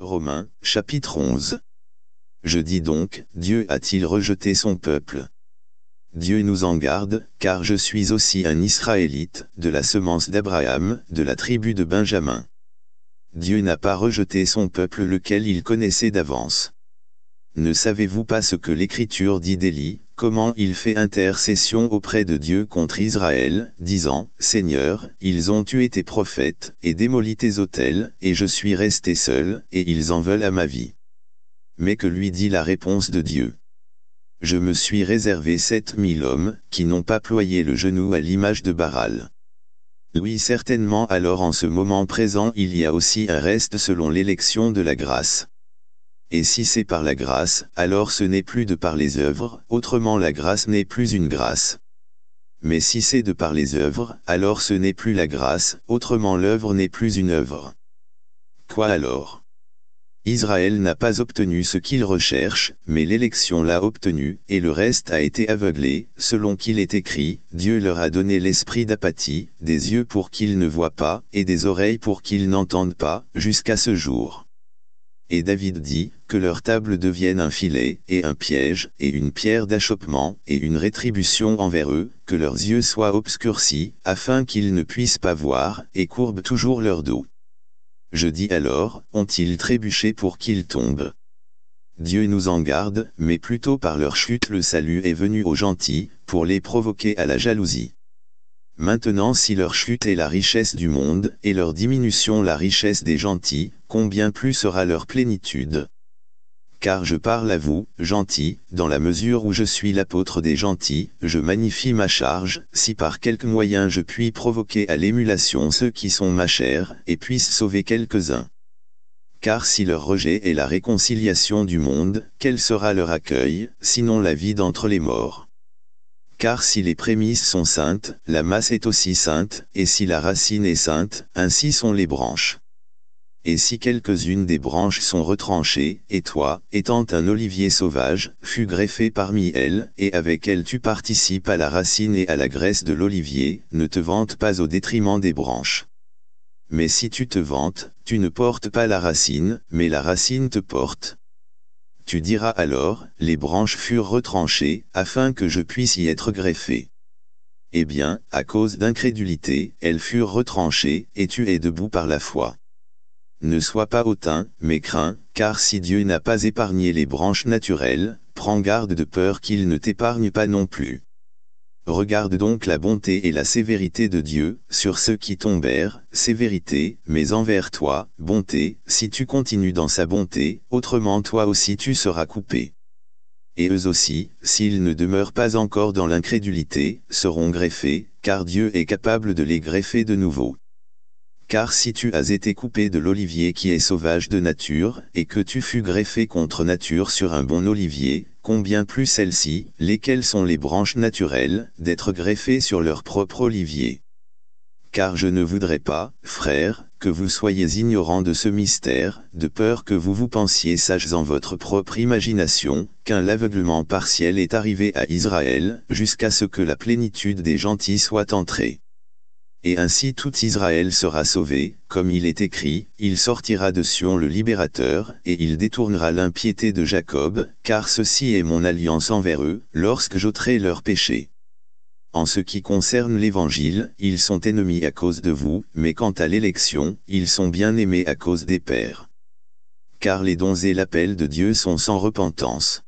Romains, chapitre 11. Je dis donc, Dieu a-t-il rejeté son peuple Dieu nous en garde, car je suis aussi un Israélite, de la semence d'Abraham, de la tribu de Benjamin. Dieu n'a pas rejeté son peuple lequel il connaissait d'avance. Ne savez-vous pas ce que l'Écriture dit d'Élie, comment il fait intercession auprès de Dieu contre Israël, disant, Seigneur, ils ont tué tes prophètes, et démoli tes autels, et je suis resté seul, et ils en veulent à ma vie. Mais que lui dit la réponse de Dieu Je me suis réservé sept mille hommes, qui n'ont pas ployé le genou à l'image de Baral. Oui certainement alors en ce moment présent il y a aussi un reste selon l'élection de la grâce et si c'est par la grâce, alors ce n'est plus de par les œuvres, autrement la grâce n'est plus une grâce. Mais si c'est de par les œuvres, alors ce n'est plus la grâce, autrement l'œuvre n'est plus une œuvre. Quoi alors Israël n'a pas obtenu ce qu'il recherche, mais l'élection l'a obtenu, et le reste a été aveuglé, selon qu'il est écrit, Dieu leur a donné l'esprit d'apathie, des yeux pour qu'ils ne voient pas, et des oreilles pour qu'ils n'entendent pas, jusqu'à ce jour. Et David dit, que leur table devienne un filet, et un piège, et une pierre d'achoppement, et une rétribution envers eux, que leurs yeux soient obscurcis, afin qu'ils ne puissent pas voir, et courbent toujours leur dos. Je dis alors, ont-ils trébuché pour qu'ils tombent Dieu nous en garde, mais plutôt par leur chute le salut est venu aux gentils, pour les provoquer à la jalousie. Maintenant si leur chute est la richesse du monde, et leur diminution la richesse des gentils, combien plus sera leur plénitude Car je parle à vous, gentils, dans la mesure où je suis l'apôtre des gentils, je magnifie ma charge, si par quelque moyen je puis provoquer à l'émulation ceux qui sont ma chair, et puisse sauver quelques-uns. Car si leur rejet est la réconciliation du monde, quel sera leur accueil, sinon la vie d'entre les morts car si les prémices sont saintes, la masse est aussi sainte, et si la racine est sainte, ainsi sont les branches. Et si quelques-unes des branches sont retranchées, et toi, étant un olivier sauvage, fus greffé parmi elles, et avec elles tu participes à la racine et à la graisse de l'olivier, ne te vante pas au détriment des branches. Mais si tu te vantes, tu ne portes pas la racine, mais la racine te porte. Tu diras alors, les branches furent retranchées, afin que je puisse y être greffé. Eh bien, à cause d'incrédulité, elles furent retranchées, et tu es debout par la foi. Ne sois pas hautain, mais crains, car si Dieu n'a pas épargné les branches naturelles, prends garde de peur qu'il ne t'épargne pas non plus. Regarde donc la bonté et la sévérité de Dieu, sur ceux qui tombèrent, sévérité, mais envers toi, bonté, si tu continues dans sa bonté, autrement toi aussi tu seras coupé. Et eux aussi, s'ils ne demeurent pas encore dans l'incrédulité, seront greffés, car Dieu est capable de les greffer de nouveau. Car si tu as été coupé de l'olivier qui est sauvage de nature, et que tu fus greffé contre nature sur un bon olivier, combien plus celles-ci, lesquelles sont les branches naturelles, d'être greffées sur leur propre olivier. Car je ne voudrais pas, frères, que vous soyez ignorants de ce mystère, de peur que vous vous pensiez sages en votre propre imagination, qu'un l'aveuglement partiel est arrivé à Israël, jusqu'à ce que la plénitude des gentils soit entrée et ainsi tout Israël sera sauvé, comme il est écrit, il sortira de Sion le libérateur, et il détournera l'impiété de Jacob, car ceci est mon alliance envers eux, lorsque j'ôterai leurs péchés. En ce qui concerne l'Évangile, ils sont ennemis à cause de vous, mais quant à l'élection, ils sont bien aimés à cause des pères. Car les dons et l'appel de Dieu sont sans repentance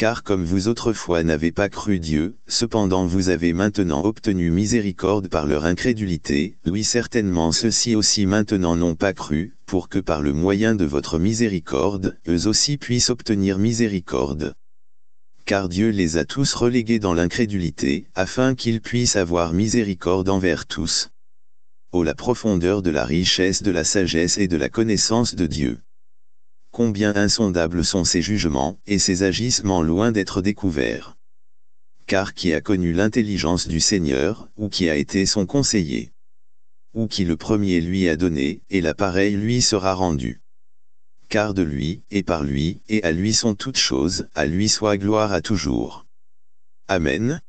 car comme vous autrefois n'avez pas cru Dieu, cependant vous avez maintenant obtenu miséricorde par leur incrédulité, oui certainement ceux-ci aussi maintenant n'ont pas cru, pour que par le moyen de votre miséricorde, eux aussi puissent obtenir miséricorde. Car Dieu les a tous relégués dans l'incrédulité, afin qu'ils puissent avoir miséricorde envers tous. Oh la profondeur de la richesse de la sagesse et de la connaissance de Dieu combien insondables sont ses jugements et ses agissements loin d'être découverts. Car qui a connu l'intelligence du Seigneur, ou qui a été son conseiller Ou qui le premier lui a donné, et l'appareil lui sera rendu Car de lui, et par lui, et à lui sont toutes choses, à lui soit gloire à toujours. Amen.